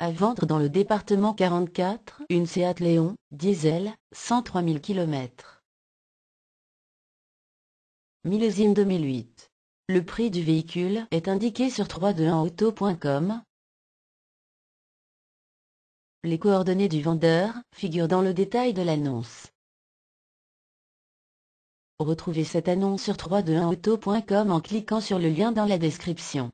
À vendre dans le département 44, une Seat Léon, diesel, 103 000 km. Millésime 2008. Le prix du véhicule est indiqué sur 321auto.com. Les coordonnées du vendeur figurent dans le détail de l'annonce. Retrouvez cette annonce sur 321auto.com en cliquant sur le lien dans la description.